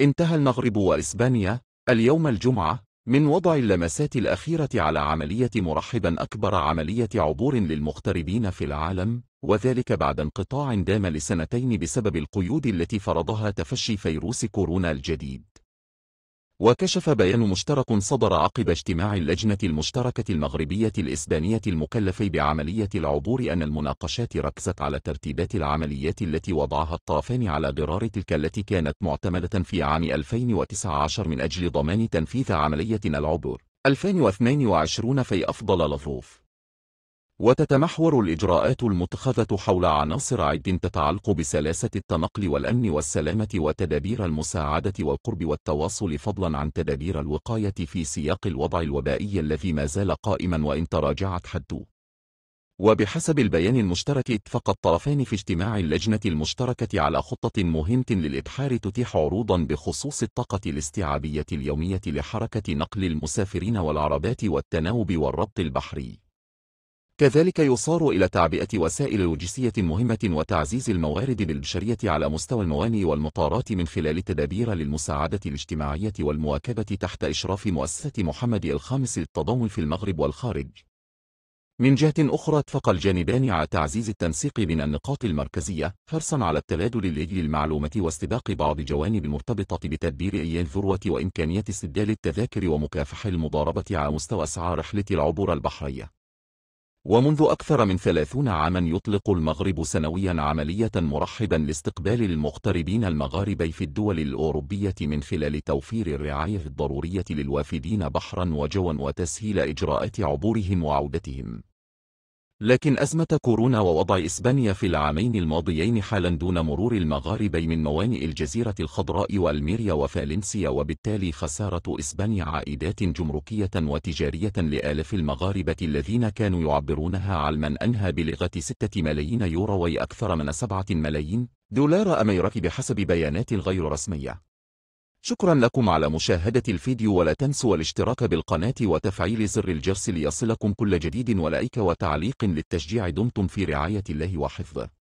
انتهى المغرب وإسبانيا اليوم الجمعة من وضع اللمسات الأخيرة على عملية مرحبا أكبر عملية عبور للمغتربين في العالم وذلك بعد انقطاع دام لسنتين بسبب القيود التي فرضها تفشي فيروس كورونا الجديد وكشف بيان مشترك صدر عقب اجتماع اللجنة المشتركة المغربية الإسبانية المكلفة بعملية العبور أن المناقشات ركزت على ترتيبات العمليات التي وضعها الطرفان على ضرار تلك التي كانت معتمدة في عام 2019 من أجل ضمان تنفيذ عملية العبور 2022 في أفضل الظروف وتتمحور الإجراءات المتخذة حول عناصر عد تتعلق بسلاسة التنقل والأمن والسلامة وتدابير المساعدة والقرب والتواصل فضلا عن تدابير الوقاية في سياق الوضع الوبائي الذي ما زال قائما وإن تراجعت حده وبحسب البيان المشترك اتفق الطرفان في اجتماع اللجنة المشتركة على خطة مهمة للإبحار تتيح عروضا بخصوص الطاقة الاستيعابية اليومية لحركة نقل المسافرين والعربات والتناوب والربط البحري كذلك يصار إلى تعبئة وسائل لوجستية مهمة وتعزيز الموارد البشرية على مستوى الموانئ والمطارات من خلال تدابير للمساعدة الاجتماعية والمواكبة تحت إشراف مؤسسة محمد الخامس للتضامن في المغرب والخارج. من جهة أخرى اتفق الجانبان على تعزيز التنسيق بين النقاط المركزية حرصا على التبادل لأجل المعلومة واستباق بعض جوانب المرتبطة بتدبير أي الذروة وإمكانية استبدال التذاكر ومكافحة المضاربة على مستوى أسعار رحلة العبور البحرية. ومنذ أكثر من ثلاثون عاما يطلق المغرب سنويا عملية مرحبا لاستقبال المغتربين المغاربة في الدول الأوروبية من خلال توفير الرعاية الضرورية للوافدين بحرا وجوا وتسهيل إجراءات عبورهم وعودتهم لكن أزمة كورونا ووضع إسبانيا في العامين الماضيين حالا دون مرور المغارب من موانئ الجزيرة الخضراء والميريا وفالنسيا وبالتالي خسارة إسبانيا عائدات جمركية وتجارية لآلاف المغاربة الذين كانوا يعبرونها علما أنها بلغة 6 ملايين يورو أكثر من 7 ملايين دولار أميركي بحسب بيانات غير رسمية شكرا لكم على مشاهدة الفيديو ولا تنسوا الاشتراك بالقناة وتفعيل زر الجرس ليصلكم كل جديد ولايك وتعليق للتشجيع دمتم في رعاية الله وحفظه